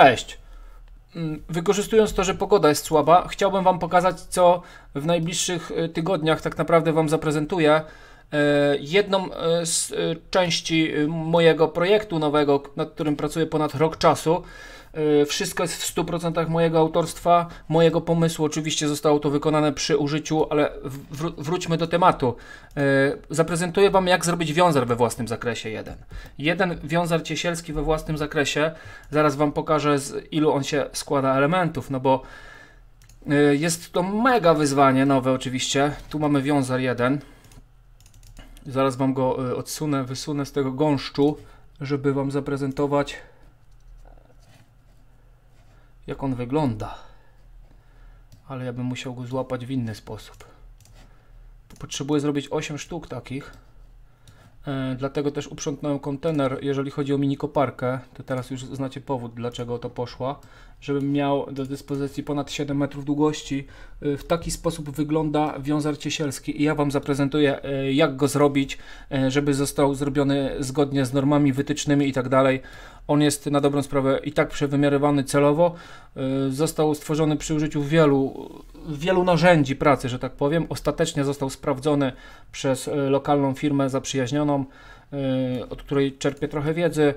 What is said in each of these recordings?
Cześć! Mm, wykorzystując to, że pogoda jest słaba, chciałbym Wam pokazać, co w najbliższych y, tygodniach tak naprawdę Wam zaprezentuję. E, jedną e, z e, części mojego projektu nowego, nad którym pracuję ponad rok czasu. Wszystko jest w 100% mojego autorstwa, mojego pomysłu. Oczywiście zostało to wykonane przy użyciu, ale wróćmy do tematu. Zaprezentuję Wam, jak zrobić wiązar we własnym zakresie jeden. Jeden wiązar ciesielski we własnym zakresie. Zaraz Wam pokażę, z ilu on się składa elementów, no bo jest to mega wyzwanie nowe oczywiście. Tu mamy wiązar jeden. Zaraz Wam go e, odsunę, wysunę z tego gąszczu, żeby Wam zaprezentować jak on wygląda. Ale ja bym musiał go złapać w inny sposób. Potrzebuję zrobić 8 sztuk takich. E, dlatego też uprzątnąłem kontener, jeżeli chodzi o mini koparkę. To teraz już znacie powód, dlaczego to poszła żebym miał do dyspozycji ponad 7 metrów długości. Y, w taki sposób wygląda wiązar ciesielski i ja Wam zaprezentuję y, jak go zrobić, y, żeby został zrobiony zgodnie z normami wytycznymi i tak dalej. On jest na dobrą sprawę i tak przewymierywany celowo. Został stworzony przy użyciu wielu, wielu narzędzi pracy, że tak powiem. Ostatecznie został sprawdzony przez lokalną firmę zaprzyjaźnioną, od której czerpię trochę wiedzy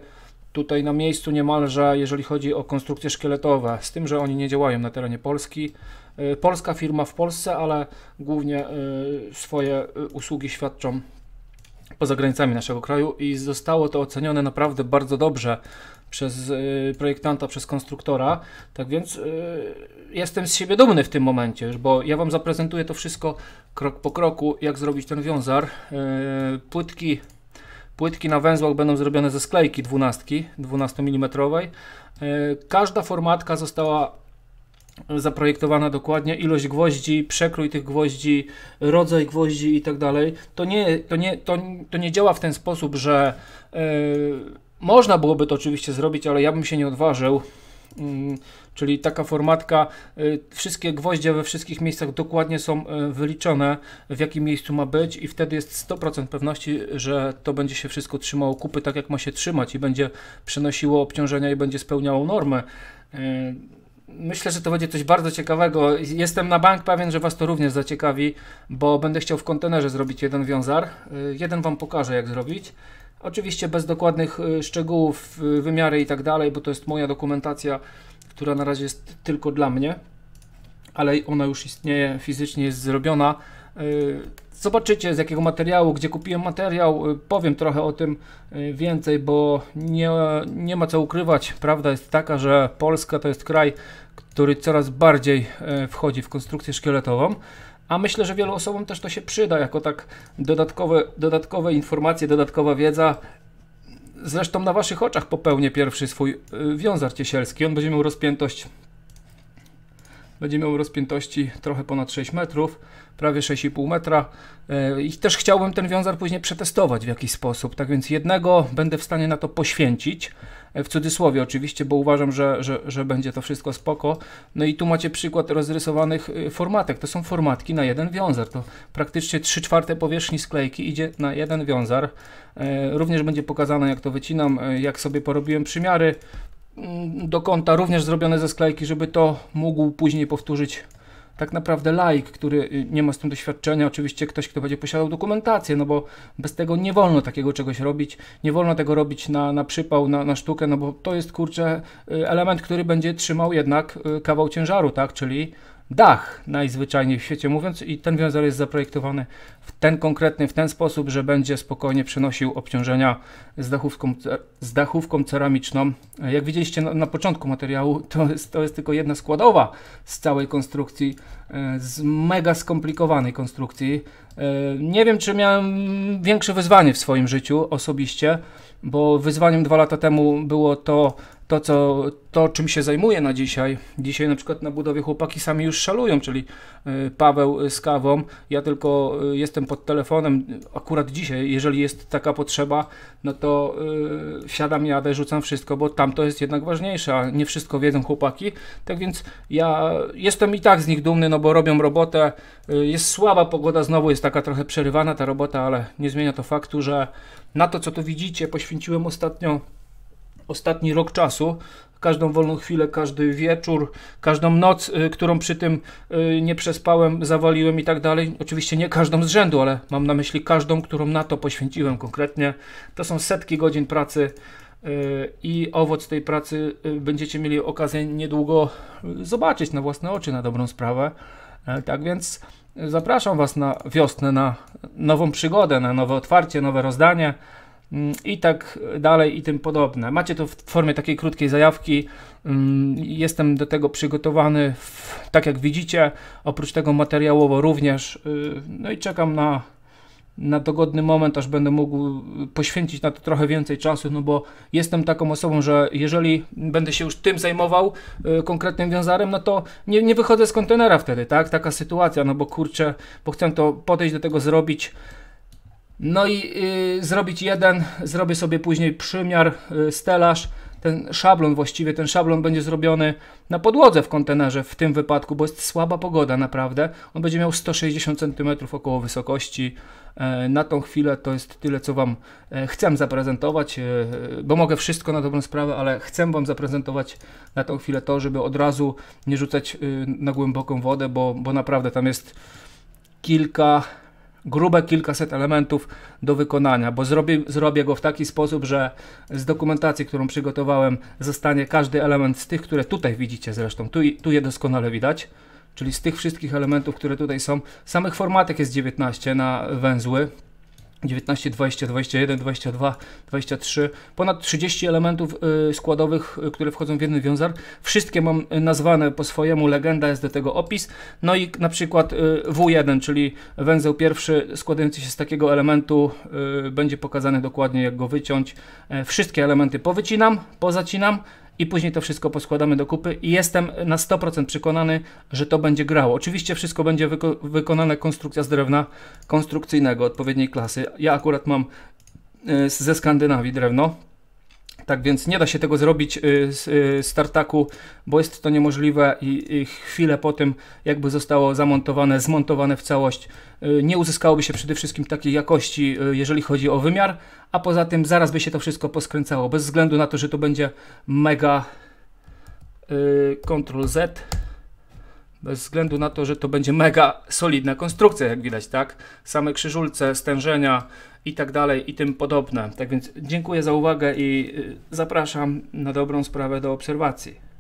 tutaj na miejscu niemalże, jeżeli chodzi o konstrukcje szkieletowe, z tym, że oni nie działają na terenie Polski. Y, polska firma w Polsce, ale głównie y, swoje y, usługi świadczą poza granicami naszego kraju i zostało to ocenione naprawdę bardzo dobrze przez projektanta, przez konstruktora. Tak więc jestem z siebie dumny w tym momencie, bo ja Wam zaprezentuję to wszystko krok po kroku, jak zrobić ten wiązar. Płytki Płytki na węzłach będą zrobione ze sklejki 12, 12 mm. Każda formatka została zaprojektowana dokładnie, ilość gwoździ, przekrój tych gwoździ, rodzaj gwoździ i tak dalej. To nie, to nie, to, to nie działa w ten sposób, że yy, można byłoby to oczywiście zrobić, ale ja bym się nie odważył Mm, czyli taka formatka, y, wszystkie gwoździe we wszystkich miejscach dokładnie są y, wyliczone, w jakim miejscu ma być i wtedy jest 100% pewności, że to będzie się wszystko trzymało kupy tak jak ma się trzymać i będzie przenosiło obciążenia i będzie spełniało normę. Y, myślę, że to będzie coś bardzo ciekawego. Jestem na bank pewien, że Was to również zaciekawi, bo będę chciał w kontenerze zrobić jeden wiązar. Jeden Wam pokażę, jak zrobić. Oczywiście bez dokładnych y, szczegółów, y, wymiary i tak dalej, bo to jest moja dokumentacja, która na razie jest tylko dla mnie, ale ona już istnieje, fizycznie jest zrobiona. Y, zobaczycie z jakiego materiału, gdzie kupiłem materiał, powiem trochę o tym więcej, bo nie, nie ma co ukrywać. Prawda jest taka, że Polska to jest kraj, który coraz bardziej wchodzi w konstrukcję szkieletową a myślę, że wielu osobom też to się przyda jako tak dodatkowe, dodatkowe informacje, dodatkowa wiedza. Zresztą na Waszych oczach popełnię pierwszy swój y, wiązar ciesielski. On będzie miał rozpiętość będzie miał rozpiętości trochę ponad 6 metrów, prawie 6,5 metra y, i też chciałbym ten wiązar później przetestować w jakiś sposób, tak więc jednego będę w stanie na to poświęcić, w cudzysłowie oczywiście, bo uważam, że, że, że będzie to wszystko spoko. No i tu macie przykład rozrysowanych y, formatek. To są formatki na jeden wiązar. To praktycznie 3 czwarte powierzchni sklejki idzie na jeden wiązar. E, również będzie pokazane, jak to wycinam, e, jak sobie porobiłem przymiary mm, do kąta, również zrobione ze sklejki, żeby to mógł później powtórzyć tak naprawdę laik, który y, nie ma z tym doświadczenia, oczywiście ktoś, kto będzie posiadał dokumentację, no bo bez tego nie wolno takiego czegoś robić, nie wolno tego robić na, na przypał, na, na sztukę, no bo to jest, kurczę, y, element, który będzie trzymał jednak y, kawał ciężaru, tak, czyli dach najzwyczajniej w świecie mówiąc i ten wiązor jest zaprojektowany w ten konkretny, w ten sposób, że będzie spokojnie przenosił obciążenia z dachówką, z dachówką ceramiczną. Jak widzieliście na, na początku materiału, to jest, to jest tylko jedna składowa z całej konstrukcji, e, z mega skomplikowanej konstrukcji. E, nie wiem, czy miałem większe wyzwanie w swoim życiu osobiście, bo wyzwaniem dwa lata temu było to, to, co, to, czym się zajmuję na dzisiaj. Dzisiaj na przykład na budowie chłopaki sami już szalują, czyli y, Paweł z kawą. Ja tylko y, jestem pod telefonem akurat dzisiaj. Jeżeli jest taka potrzeba, no to yy, siadam, jadę, rzucam wszystko, bo tam to jest jednak ważniejsze, a nie wszystko wiedzą chłopaki. Tak więc ja jestem i tak z nich dumny, no bo robią robotę. Y, jest słaba pogoda, znowu jest taka trochę przerywana ta robota, ale nie zmienia to faktu, że na to, co tu widzicie, poświęciłem ostatnio ostatni rok czasu, każdą wolną chwilę, każdy wieczór, każdą noc, y, którą przy tym y, nie przespałem, zawaliłem i tak dalej. Oczywiście nie każdą z rzędu, ale mam na myśli każdą, którą na to poświęciłem konkretnie. To są setki godzin pracy y, i owoc tej pracy będziecie mieli okazję niedługo zobaczyć na własne oczy, na dobrą sprawę. E, tak więc zapraszam Was na wiosnę, na nową przygodę, na nowe otwarcie, nowe rozdanie. Mm, i tak dalej i tym podobne. Macie to w formie takiej krótkiej zajawki. Mm, jestem do tego przygotowany, w, tak jak widzicie, oprócz tego materiałowo również. Y, no i czekam na, na dogodny moment, aż będę mógł poświęcić na to trochę więcej czasu, no bo jestem taką osobą, że jeżeli będę się już tym zajmował, y, konkretnym wiązarem, no to nie, nie wychodzę z kontenera wtedy, tak? Taka sytuacja, no bo kurczę, bo chcę to podejść do tego, zrobić, no i y, zrobić jeden, zrobię sobie później przymiar, y, stelaż, ten szablon właściwie, ten szablon będzie zrobiony na podłodze w kontenerze w tym wypadku, bo jest słaba pogoda naprawdę. On będzie miał 160 cm około wysokości. E, na tą chwilę to jest tyle, co Wam e, chcę zaprezentować, e, bo mogę wszystko na dobrą sprawę, ale chcę Wam zaprezentować na tą chwilę to, żeby od razu nie rzucać y, na głęboką wodę, bo, bo naprawdę tam jest kilka grube kilkaset elementów do wykonania, bo zrobię, zrobię go w taki sposób, że z dokumentacji, którą przygotowałem, zostanie każdy element z tych, które tutaj widzicie zresztą. Tu, tu je doskonale widać czyli z tych wszystkich elementów, które tutaj są. Samych formatek jest 19 na węzły, 19, 20, 21, 22, 23, ponad 30 elementów y, składowych, y, które wchodzą w jeden wiązar. Wszystkie mam y, nazwane po swojemu, legenda jest do tego opis. No i na przykład W1, czyli węzeł pierwszy składający się z takiego elementu, będzie pokazany dokładnie jak go wyciąć. E, wszystkie elementy powycinam, pozacinam, i później to wszystko poskładamy do kupy i jestem na 100% przekonany, że to będzie grało. Oczywiście wszystko będzie wyko wykonane konstrukcja z drewna konstrukcyjnego odpowiedniej klasy. Ja akurat mam e, ze Skandynawii drewno, tak więc nie da się tego zrobić y, z startaku, y, bo jest to niemożliwe i, i chwilę po tym, jakby zostało zamontowane, zmontowane w całość, y, nie uzyskałoby się przede wszystkim takiej jakości, jeżeli chodzi o wymiar, a poza tym zaraz by się to wszystko poskręcało, bez względu na to, że to będzie mega Ctrl Z bez no, względu na to, że to będzie mega solidna konstrukcja, jak widać, tak? Same krzyżulce, stężenia i tak dalej i tym podobne. Tak więc dziękuję za uwagę i y, zapraszam na dobrą sprawę do obserwacji.